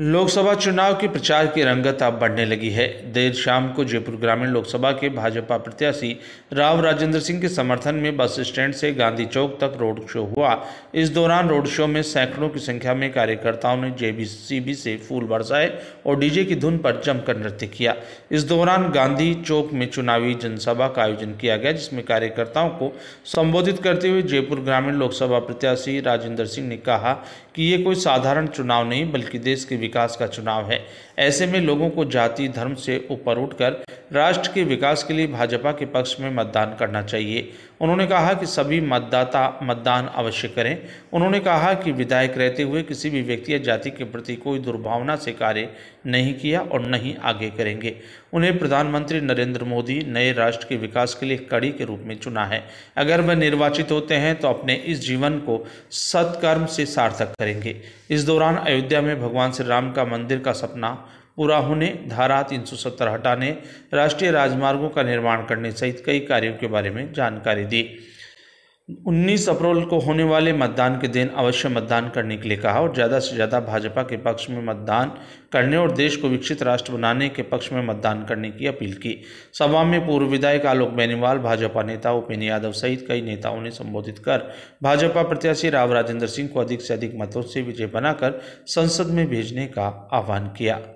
लोकसभा चुनाव के प्रचार की रंगत अब बढ़ने लगी है देर शाम को जयपुर ग्रामीण लोकसभा के भाजपा प्रत्याशी राव राजेंद्र सिंह के समर्थन में बस स्टैंड से गांधी चौक तक रोड शो हुआ इस दौरान रोड शो में सैकड़ों की संख्या में कार्यकर्ताओं ने जेबीसीबी से फूल बरसाए और डीजे की धुन पर जमकर नृत्य किया इस दौरान गांधी चौक में चुनावी जनसभा का आयोजन किया गया जिसमें कार्यकर्ताओं को संबोधित करते हुए जयपुर ग्रामीण लोकसभा प्रत्याशी राजेंद्र सिंह ने कहा कि ये कोई साधारण चुनाव नहीं बल्कि देश के विकास का चुनाव है ऐसे में लोगों को जाति धर्म से ऊपर उठकर राष्ट्र के विकास के लिए भाजपा के पक्ष में मतदान करना चाहिए उन्होंने कहा कि सभी मतदाता मतदान अवश्य करें उन्होंने कहा कि विधायक रहते हुए किसी भी व्यक्ति या जाति के प्रति कोई दुर्भावना से कार्य नहीं किया और न आगे करेंगे उन्हें प्रधानमंत्री नरेंद्र मोदी नए राष्ट्र के विकास के लिए कड़ी के रूप में चुना है अगर वह निर्वाचित होते हैं तो अपने इस जीवन को सत्कर्म से सार्थक करेंगे इस दौरान अयोध्या में भगवान श्री राम का मंदिर का सपना पूरा होने धारा 370 हटाने राष्ट्रीय राजमार्गों का निर्माण करने सहित कई कार्यों के बारे में जानकारी दी 19 अप्रैल को होने वाले मतदान के दिन अवश्य मतदान करने के लिए कहा और ज़्यादा से ज़्यादा भाजपा के पक्ष में मतदान करने और देश को विकसित राष्ट्र बनाने के पक्ष में मतदान करने की अपील की सभा में पूर्व विधायक आलोक बेनीवाल भाजपा नेता उपेन यादव सहित कई नेताओं ने संबोधित कर भाजपा प्रत्याशी राव राजेंद्र सिंह को अधिक से अधिक मतों से विजय बनाकर संसद में भेजने का आह्वान किया